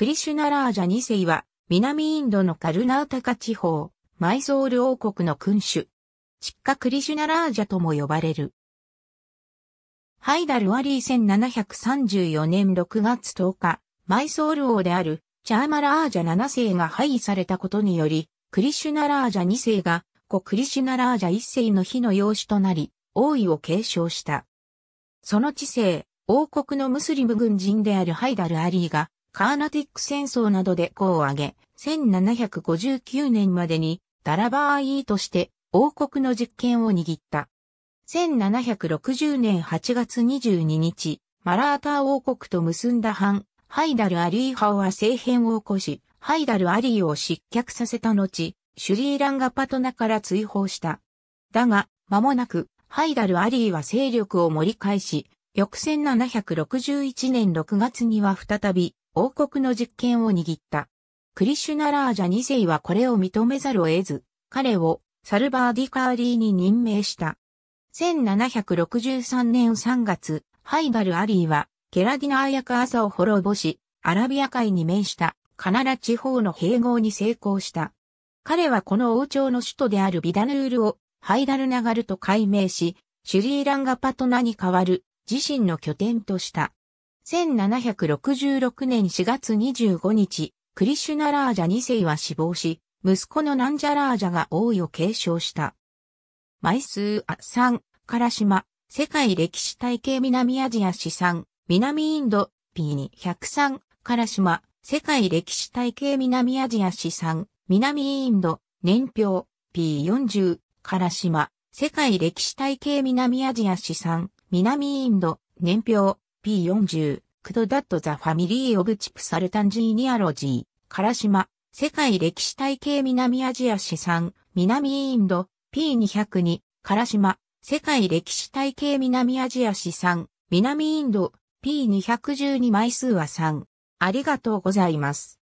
クリシュナラージャ2世は、南インドのカルナウタカ地方、マイソール王国の君主。チッカクリシュナラージャとも呼ばれる。ハイダルワリー1734年6月10日、マイソール王であるチャーマラージャ7世が廃位されたことにより、クリシュナラージャ2世が故クリシュナラージャ1世の日の養子となり、王位を継承した。その知世、王国のムスリム軍人であるハイダル・アリーが、カーナティック戦争などで功を挙げ、1759年までにダラバーイーとして王国の実権を握った。1760年8月22日、マラーター王国と結んだ藩、ハイダル・アリー派は政変を起こし、ハイダル・アリーを失脚させた後、シュリーランガパトナから追放した。だが、間もなく、ハイダル・アリーは勢力を盛り返し、翌1761年6月には再び王国の実権を握った。クリシュナラージャ2世はこれを認めざるを得ず、彼をサルバーディカーリーに任命した。1763年3月、ハイバル・アリーは、ケラディナー役サを滅ぼし、アラビア海に面したカナラ地方の併合に成功した。彼はこの王朝の首都であるビダヌールをハイダルナガルと改名し、シュリーランガパトナに代わる自身の拠点とした。1766年4月25日、クリシュナラージャ2世は死亡し、息子のナンジャラージャが王位を継承した。枚数は3、ラシ島、世界歴史体系南アジア資産、南インド、P203、ラシ島、世界歴史体系南アジア資産、南インド、年表、P40、ラシ島、世界歴史体系南アジア資産、南インド、年表、P40、クドダットザファミリーオブチプサルタンジーニアロジー、カラシマ、世界歴史体系南アジア資産、南インド、P202、カラシマ、世界歴史体系南アジア資産、南インド、P212 枚数は3。ありがとうございます。